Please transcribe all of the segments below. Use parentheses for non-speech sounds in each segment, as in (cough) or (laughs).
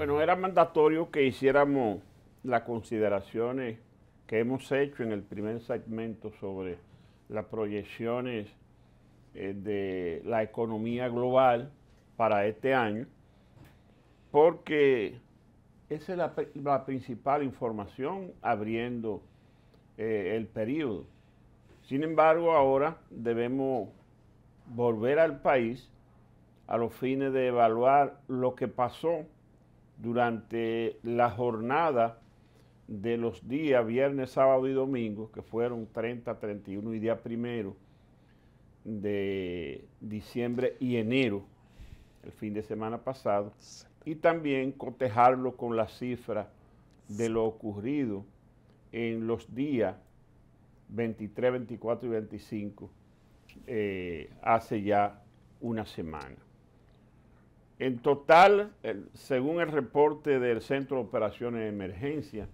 Bueno, era mandatorio que hiciéramos las consideraciones que hemos hecho en el primer segmento sobre las proyecciones eh, de la economía global para este año, porque esa es la, principal información abriendo eh, el periodo. Sin embargo, ahora debemos volver al país a los fines de evaluar lo que pasó durante la jornada de los días viernes, sábado y domingo, que fueron 30, 31 y día primero de diciembre y enero, el fin de semana pasado, y también cotejarlo con la cifra de lo ocurrido en los días 23, 24 y 25 eh, hace ya una semana. En total, según el reporte del Centro de Operaciones de Emergencia,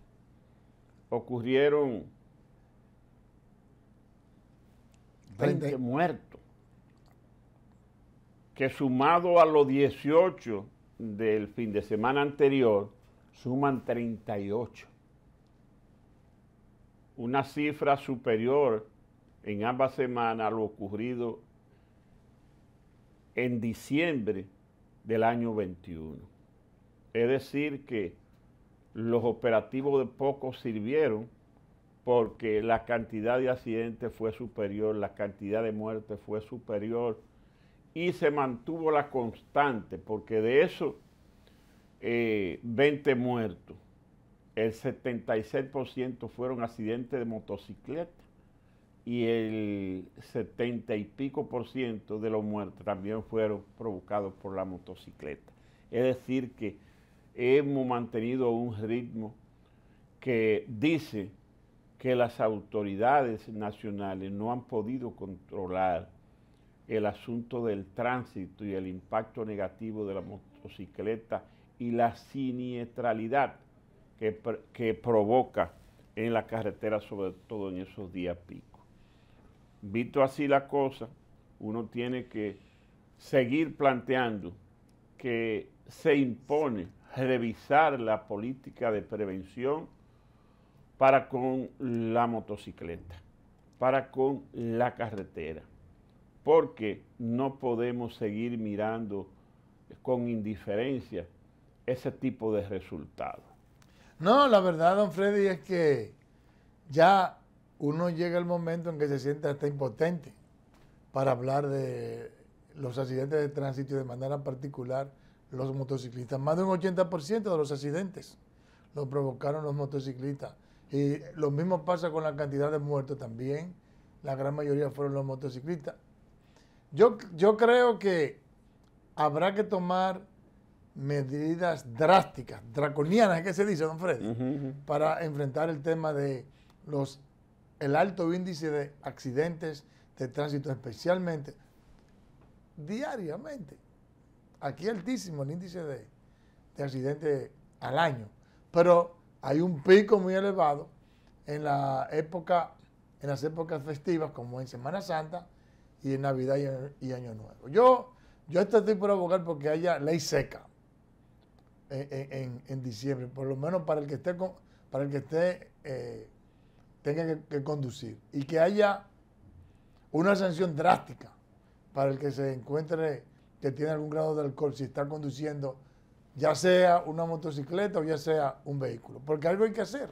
ocurrieron 20, muertos, que sumado a los 18 del fin de semana anterior, suman 38. Una cifra superior en ambas semanas a lo ocurrido en diciembre del año 21. Es decir, que los operativos de poco sirvieron porque la cantidad de accidentes fue superior, la cantidad de muertes fue superior y se mantuvo la constante, porque de esos 20 eh, muertos, el 76% fueron accidentes de motocicleta y el setenta y pico por ciento de los muertos también fueron provocados por la motocicleta. Es decir, que hemos mantenido un ritmo que dice que las autoridades nacionales no han podido controlar el asunto del tránsito y el impacto negativo de la motocicleta y la siniestralidad que, provoca en la carretera, sobre todo en esos días pico. Visto así la cosa, uno tiene que seguir planteando que se impone revisar la política de prevención para con la motocicleta, para con la carretera, porque no podemos seguir mirando con indiferencia ese tipo de resultados. No, la verdad, don Freddy, es que ya uno llega el momento en que se siente hasta impotente para hablar de los accidentes de tránsito de manera particular los motociclistas. Más de un 80% de los accidentes lo provocaron los motociclistas. Y lo mismo pasa con la cantidad de muertos también. La gran mayoría fueron los motociclistas. Yo, yo creo que habrá que tomar medidas drásticas, draconianas, ¿qué se dice, don Fred? Para enfrentar el tema de los el alto índice de accidentes de tránsito, especialmente diariamente. Aquí altísimo el índice de, de accidentes al año, pero hay un pico muy elevado en la época, en las épocas festivas como en Semana Santa y en Navidad y, Año Nuevo. Yo, yo estoy por abogar porque haya ley seca en, diciembre, por lo menos para el que esté con, para el que esté eh, tenga que, conducir y que haya una sanción drástica para el que se encuentre que tiene algún grado de alcohol si está conduciendo, ya sea una motocicleta o ya sea un vehículo. Porque algo hay que hacer.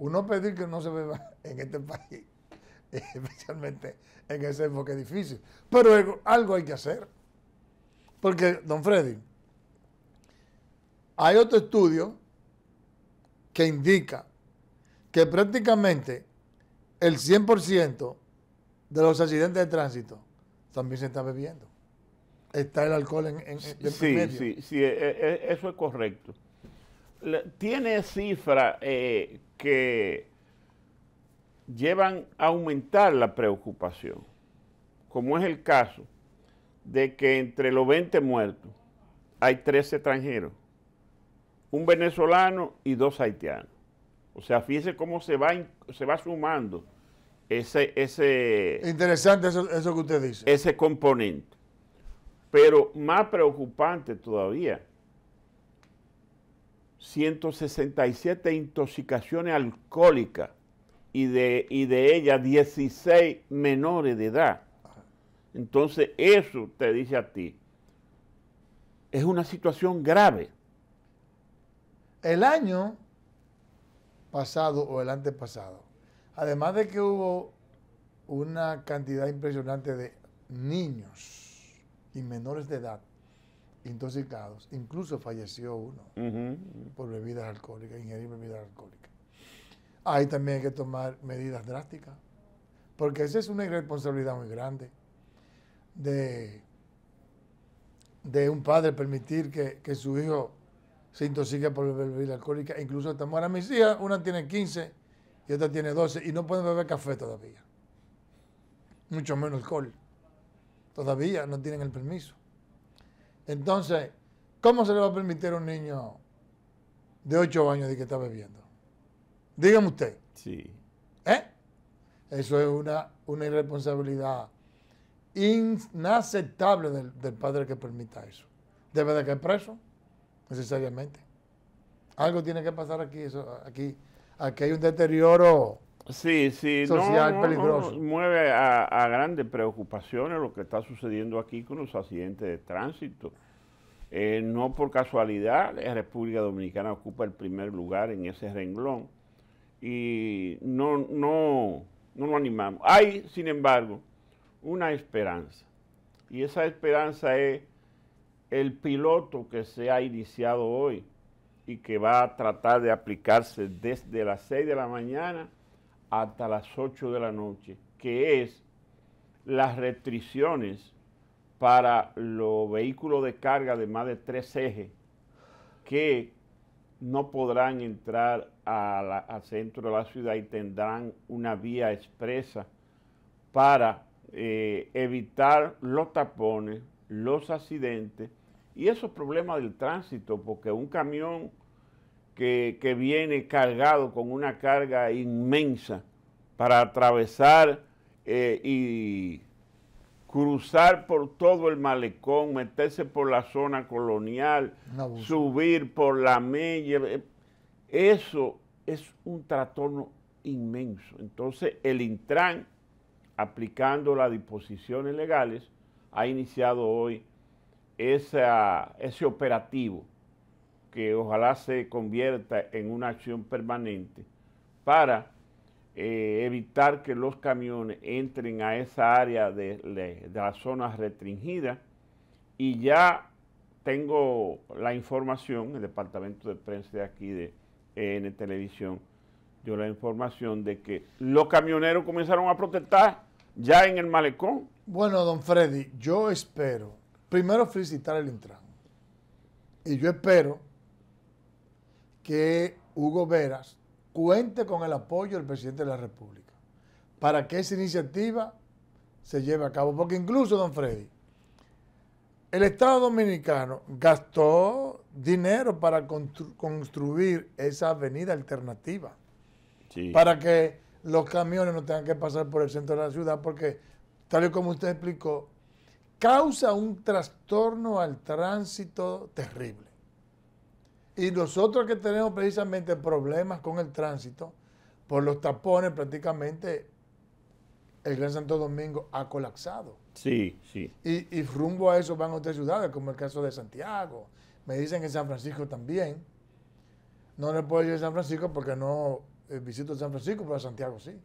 Uno pedir que no se beba (laughs) en este país, (laughs) especialmente en ese enfoque difícil. Pero algo hay que hacer. Porque, don Freddy, hay otro estudio que indica que prácticamente el 100% de los accidentes de tránsito también se está bebiendo. Está el alcohol en, el sí, Sí, sí, e, e, e, eso es correcto. Tiene cifras eh, que llevan a aumentar la preocupación, como es el caso de que entre los 20 muertos hay 13 extranjeros, un venezolano y dos haitianos. O sea, fíjese cómo se va, se va sumando ese, ese... Interesante eso, que usted dice. Ese componente. Pero más preocupante todavía, 167 intoxicaciones alcohólicas y de, y de ellas 16 menores de edad. Entonces eso te dice a ti, es una situación grave. El año pasado o el antepasado. Además de que hubo una cantidad impresionante de niños y menores de edad intoxicados, incluso falleció uno por bebidas alcohólicas, ingerir bebidas alcohólicas. Ahí también hay que tomar medidas drásticas, porque esa es una irresponsabilidad muy grande de, de un padre permitir que su hijo se intoxica por bebida alcohólica. Incluso hasta ahora mis hijas, una tiene 15 y otra tiene 12 y no pueden beber café todavía. Mucho menos alcohol. Todavía no tienen el permiso. Entonces, ¿cómo se le va a permitir a un niño de 8 años de que está bebiendo? Dígame usted. Sí. ¿Eh? Eso es una, una irresponsabilidad inaceptable del, del padre que permita eso. Debe de caer preso necesariamente. Algo tiene que pasar aquí, eso, aquí, aquí hay un deterioro sí, sí. social peligroso. mueve a, grandes preocupaciones lo que está sucediendo aquí con los accidentes de tránsito. Eh, no por casualidad, la República Dominicana ocupa el primer lugar en ese renglón y no, no, no lo animamos. Hay, sin embargo, una esperanza y esa esperanza es el piloto que se ha iniciado hoy y que va a tratar de aplicarse desde las 6 de la mañana hasta las 8 de la noche, que es las restricciones para los vehículos de carga de más de tres ejes que no podrán entrar al centro de la ciudad y tendrán una vía expresa para eh, evitar los tapones, los accidentes y esos problemas del tránsito, porque un camión que, viene cargado con una carga inmensa para atravesar eh, y cruzar por todo el malecón, meterse por la zona colonial, subir por la mella, eh, eso es un trastorno inmenso. Entonces el Intran, aplicando las disposiciones legales, ha iniciado hoy ese operativo que ojalá se convierta en una acción permanente para eh, evitar que los camiones entren a esa área de, la zona restringida. y ya tengo la información, el departamento de prensa de aquí de EN Televisión dio la información de que los camioneros comenzaron a protestar ya en el malecón. Bueno, don Freddy, yo espero Primero felicitar al Intran. Y yo espero que Hugo Veras cuente con el apoyo del presidente de la República para que esa iniciativa se lleve a cabo. Porque incluso, don Freddy, el Estado Dominicano gastó dinero para construir esa avenida alternativa. Para que los camiones no tengan que pasar por el centro de la ciudad, porque tal y como usted explicó, causa un trastorno al tránsito terrible. Y nosotros que tenemos precisamente problemas con el tránsito, por los tapones prácticamente el Gran Santo Domingo ha colapsado. Sí, sí. Y, rumbo a eso van otras ciudades, como el caso de Santiago. Me dicen que San Francisco también. No le puedo ir a San Francisco porque no eh, visito San Francisco, pero a Santiago sí.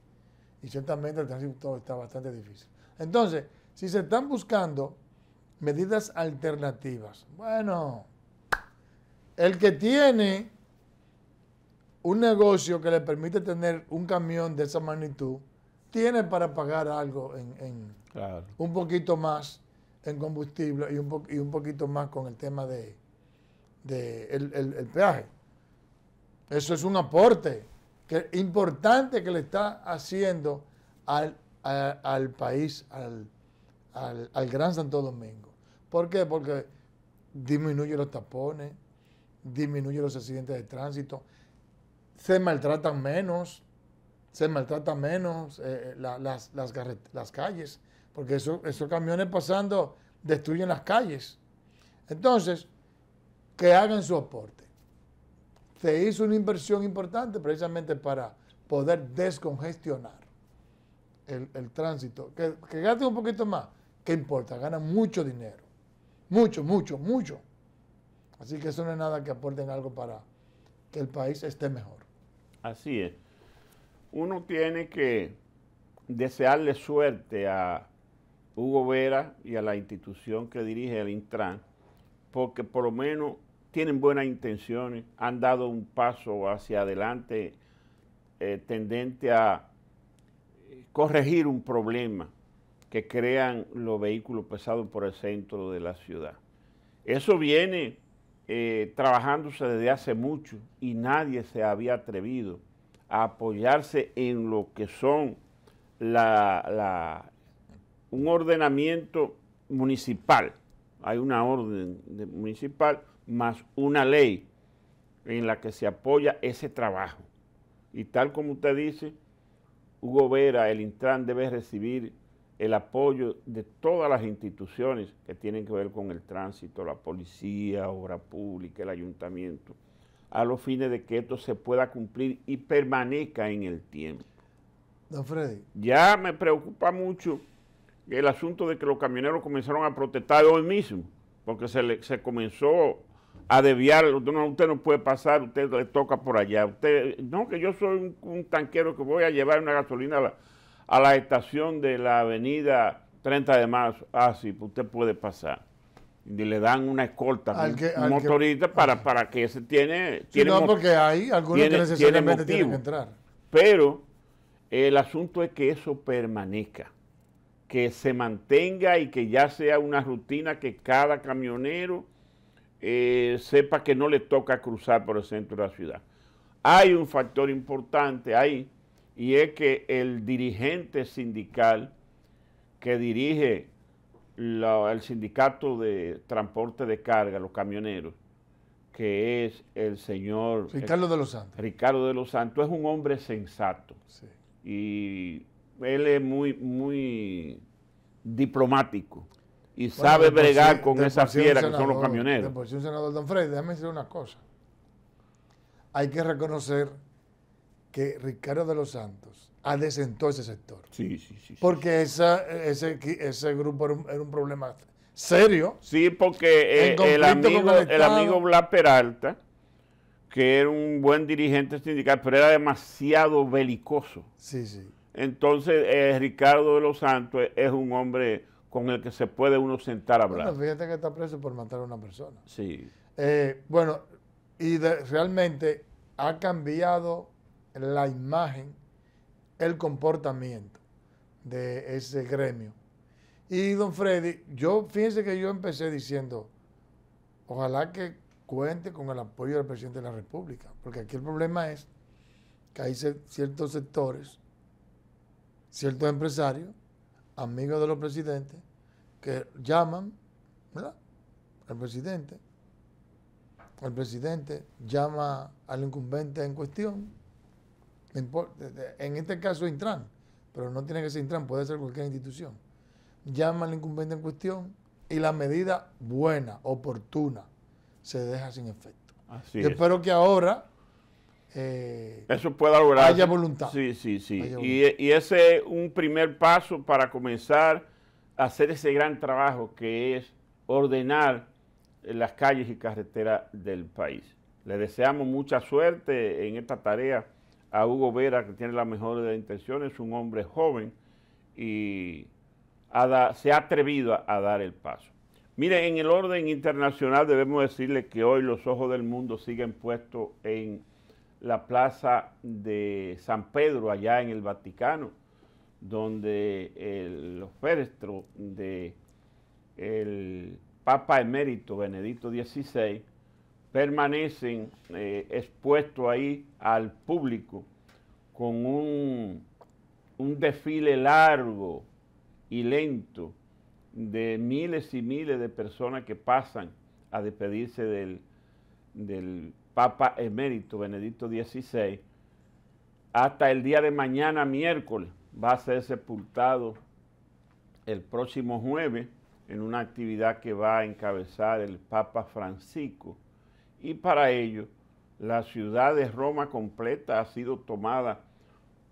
Y ciertamente el tránsito está bastante difícil. Entonces, si se están buscando medidas alternativas, bueno, el que tiene un negocio que le permite tener un camión de esa magnitud, tiene para pagar algo en, un poquito más en combustible y un, poquito más con el tema de, el, peaje. Eso es un aporte importante que le está haciendo al, al país, al, al, Gran Santo Domingo. ¿Por qué? Porque disminuye los tapones, disminuye los accidentes de tránsito, se maltratan menos, se maltratan menos eh, eh, las, las, calles, porque esos camiones pasando destruyen las calles. Entonces, que hagan su aporte. Se hizo una inversión importante precisamente para poder descongestionar el, tránsito. Que, que un poquito más, ¿Qué importa? Ganan mucho dinero. Mucho, mucho, mucho. Así que eso no es nada que aporten algo para que el país esté mejor. Así es. Uno tiene que desearle suerte a Hugo Vera y a la institución que dirige el Intran, porque por lo menos tienen buenas intenciones, han dado un paso hacia adelante eh, tendente a corregir un problema que crean los vehículos pesados por el centro de la ciudad. Eso viene eh, trabajándose desde hace mucho y nadie se había atrevido a apoyarse en lo que son un ordenamiento municipal. Hay una orden municipal más una ley en la que se apoya ese trabajo. Y tal como usted dice, Hugo Vera, el Intran debe recibir el apoyo de todas las instituciones que tienen que ver con el tránsito, la policía, obra pública, el ayuntamiento, a los fines de que esto se pueda cumplir y permanezca en el tiempo. Don Freddy. Ya me preocupa mucho el asunto de que los camioneros comenzaron a protestar hoy mismo, porque se, le, se comenzó a desviar, usted no puede pasar, usted le toca por allá, usted, no, que yo soy un tanquero que voy a llevar una gasolina a la a la estación de la avenida 30 de marzo. Ah, sí, pues, usted puede pasar. Y le dan una escolta, un motorista, para, para que se tiene... Sí, no, porque hay algunos que necesariamente tienen que entrar. Pero el asunto es que eso permanezca, que se mantenga y que ya sea una rutina que cada camionero eh, sepa que no le toca cruzar por el centro de la ciudad. Hay un factor importante ahí y es que el dirigente sindical que dirige el sindicato de transporte de carga, los camioneros, que es el señor... Ricardo de los Santos. Ricardo de los Santos es un hombre sensato. Y él es muy, muy diplomático y sabe bregar con esa fiera que son los camioneros. senador Don Fred déjame decir una cosa. Hay que reconocer que Ricardo de los Santos adesentó ese sector. Sí, sí, sí. Porque esa, ese, grupo era un, problema serio. Sí, porque eh, el, amigo, el, Blas Peralta, que era un buen dirigente sindical, pero era demasiado belicoso. Sí, sí. Entonces, eh, Ricardo de los Santos es un hombre con el que se puede uno sentar a hablar. Bueno, fíjate que está preso por matar a una persona. Sí. Eh, bueno, y realmente ha cambiado la imagen, el comportamiento de ese gremio. Y don Freddy, yo fíjense que yo empecé diciendo, ojalá que cuente con el apoyo del presidente de la República, porque aquí el problema es que hay ciertos sectores, ciertos empresarios, amigos de los presidentes, que llaman, Al presidente, el presidente llama al incumbente en cuestión, en este caso Intran, pero no tiene que ser Intran, puede ser cualquier institución. Llama al incumbente en cuestión y la medida buena, oportuna, se deja sin efecto. espero que ahora eh, eso pueda lograr. Haya voluntad. Sí, sí, sí. Y, y, ese es un primer paso para comenzar a hacer ese gran trabajo que es ordenar las calles y carreteras del país. Le deseamos mucha suerte en esta tarea a Hugo Vera, que tiene las mejores de las intenciones, es un hombre joven y se ha atrevido a, dar el paso. Mire, en el orden internacional debemos decirle que hoy los ojos del mundo siguen puestos en la plaza de San Pedro, allá en el Vaticano, donde el, los del de el Papa Emérito Benedicto XVI permanecen eh, expuestos ahí al público con un, desfile largo y lento de miles y miles de personas que pasan a despedirse del, del Papa Emérito Benedicto XVI, hasta el día de mañana, miércoles, va a ser sepultado el próximo jueves en una actividad que va a encabezar el Papa Francisco y para ello la ciudad de Roma completa ha sido tomada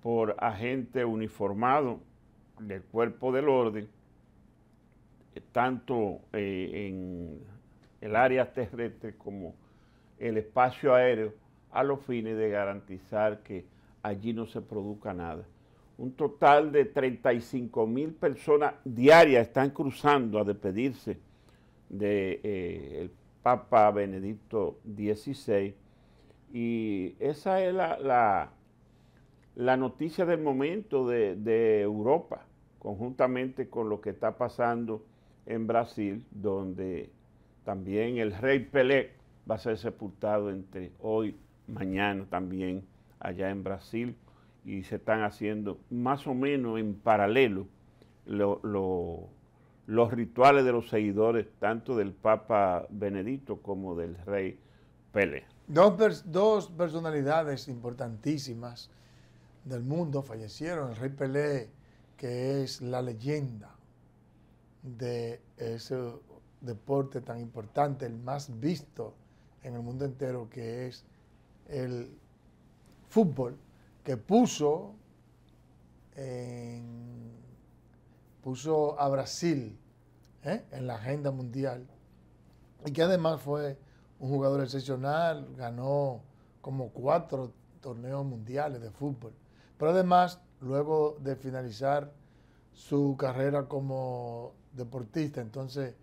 por agente uniformado del cuerpo del orden, tanto eh, en el área terrestre como el espacio aéreo, a los fines de garantizar que allí no se produzca nada. Un total de 35 mil personas diarias están cruzando a despedirse del de, eh, Papa Benedicto XVI. Y esa es la, la, noticia del momento de, Europa, conjuntamente con lo que está pasando en Brasil, donde también el rey Pelé va a ser sepultado entre hoy, mañana también, allá en Brasil, y se están haciendo más o menos en paralelo lo, lo, los rituales de los seguidores tanto del Papa Benedicto como del rey Pele. Dos, dos personalidades importantísimas del mundo fallecieron. El rey Pelé, que es la leyenda de ese deporte tan importante, el más visto en el mundo entero, que es el fútbol, que puso en puso a Brasil ¿eh? en la agenda mundial y que además fue un jugador excepcional, ganó como cuatro torneos mundiales de fútbol. Pero además, luego de finalizar su carrera como deportista, entonces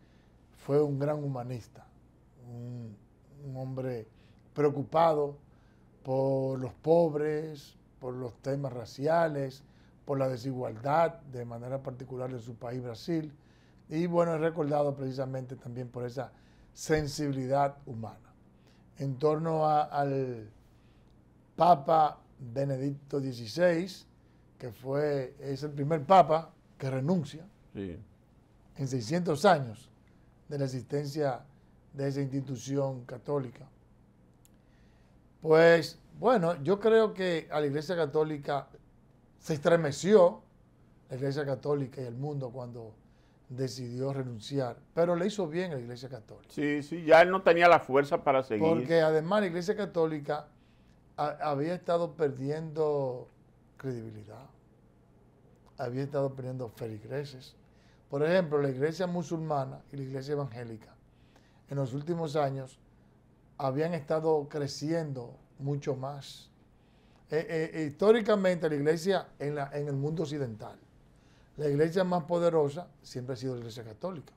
fue un gran humanista, un hombre preocupado por los pobres, por los temas raciales, por la desigualdad, de manera particular de su país, Brasil. Y bueno, es recordado precisamente también por esa sensibilidad humana. En torno al Papa Benedicto XVI, que fue, es el primer Papa que renuncia en 600 años de la existencia de esa institución católica. Pues bueno, yo creo que a la Iglesia Católica se estremeció la Iglesia Católica y el mundo cuando decidió renunciar, pero le hizo bien a la Iglesia Católica. Sí, sí, ya él no tenía la fuerza para seguir. Porque además la Iglesia Católica había estado perdiendo credibilidad, había estado perdiendo feligreses. Por ejemplo, la Iglesia musulmana y la Iglesia evangélica en los últimos años habían estado creciendo mucho más eh, eh, históricamente la iglesia en, el mundo occidental, la iglesia más poderosa siempre ha sido la iglesia católica.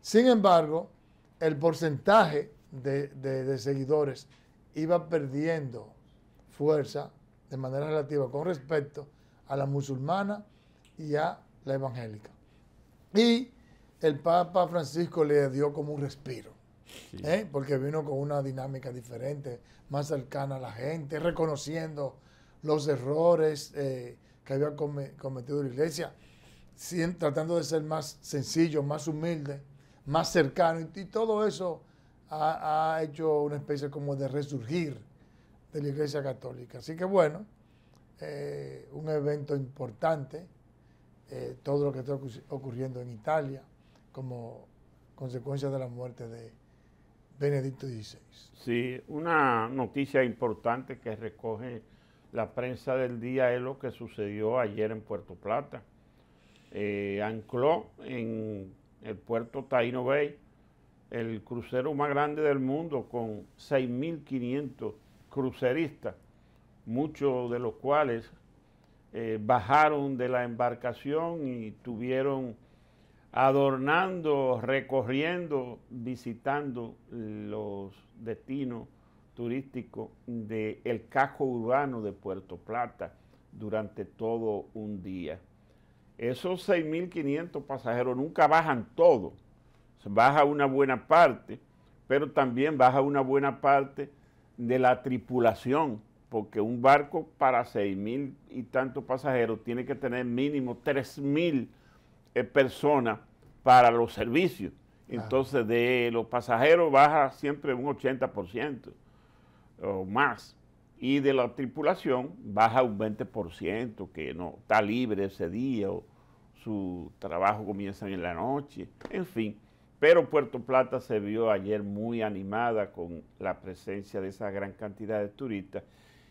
Sin embargo, el porcentaje de, seguidores iba perdiendo fuerza de manera relativa con respecto a la musulmana y a la evangélica. Y el Papa Francisco le dio como un respiro, ¿eh? porque vino con una dinámica diferente, más cercana a la gente, reconociendo los errores eh, que había cometido la iglesia, tratando de ser más sencillo, más humilde, más cercano. Y, todo eso ha, hecho una especie como de resurgir de la iglesia católica. Así que bueno, eh, un evento importante, eh, todo lo que está ocurriendo en Italia como consecuencia de la muerte de Benedicto XVI. Sí, una noticia importante que recoge la prensa del día es lo que sucedió ayer en Puerto Plata. Eh, ancló en el puerto Taino Bay el crucero más grande del mundo con 6.500 cruceristas, muchos de los cuales eh, bajaron de la embarcación y tuvieron adornando, recorriendo, visitando los destinos turístico del casco urbano de Puerto Plata durante todo un día. Esos 6.500 pasajeros nunca bajan todo, baja una buena parte, pero también baja una buena parte de la tripulación, porque un barco para 6.000 y tantos pasajeros tiene que tener mínimo 3.000 eh, personas para los servicios. Entonces, de los pasajeros baja siempre un 80% o más, y de la tripulación baja un 20%, que no está libre ese día o su trabajo comienza en la noche, en fin. Pero Puerto Plata se vio ayer muy animada con la presencia de esa gran cantidad de turistas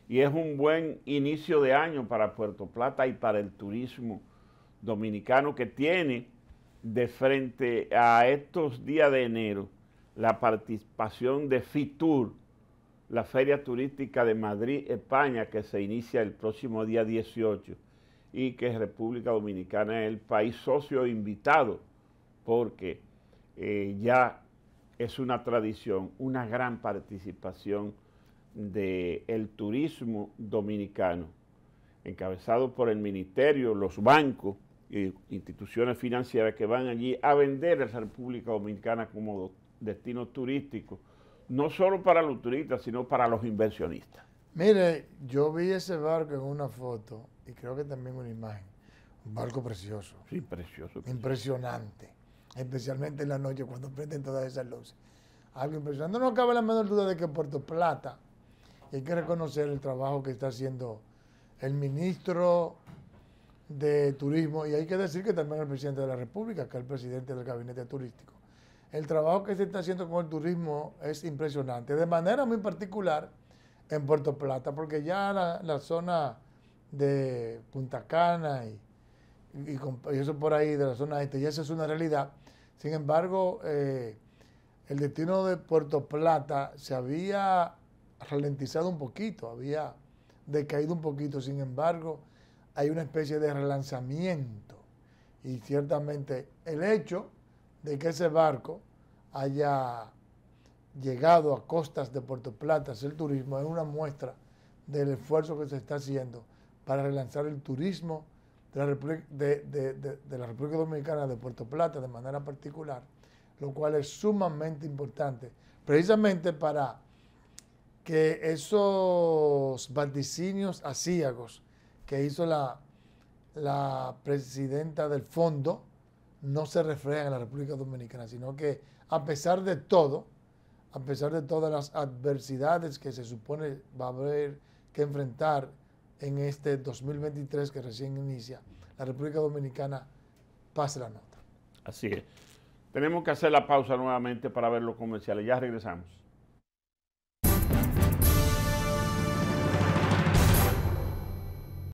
y es un buen inicio de año para Puerto Plata y para el turismo dominicano que tiene de frente a estos días de enero la participación de FITUR, la Feria Turística de Madrid, España, que se inicia el próximo día 18 y que República Dominicana es el país socio invitado, porque eh, ya es una tradición, una gran participación del turismo dominicano, encabezado por el ministerio, los bancos e instituciones financieras que van allí a vender a la República Dominicana como destino turístico no solo para los turistas, sino para los inversionistas. Mire, yo vi ese barco en una foto y creo que también una imagen. Un barco precioso. Sí, precioso. Impresionante. Especialmente en la noche cuando prenden todas esas luces. Algo impresionante. No cabe la menor duda de que Puerto Plata, hay que reconocer el trabajo que está haciendo el ministro de Turismo y hay que decir que también el presidente de la República, que es el presidente del gabinete turístico el trabajo que se está haciendo con el turismo es impresionante. De manera muy particular en Puerto Plata, porque ya la, zona de Punta Cana y, eso por ahí, de la zona este, ya esa es una realidad. Sin embargo, eh, el destino de Puerto Plata se había ralentizado un poquito, había decaído un poquito. Sin embargo, hay una especie de relanzamiento. Y ciertamente el hecho de que ese barco haya llegado a costas de Puerto Plata, el turismo, es una muestra del esfuerzo que se está haciendo para relanzar el turismo de la, República, Dominicana, de Puerto Plata de manera particular, lo cual es sumamente importante, precisamente para que esos vaticinios asíagos que hizo la, la presidenta del fondo, no se refleja en la República Dominicana, sino que a pesar de todo, a pesar de todas las adversidades que se supone va a haber que enfrentar en este 2023 que recién inicia, la República Dominicana pase la nota. Así es. Tenemos que hacer la pausa nuevamente para ver los comerciales. Ya regresamos.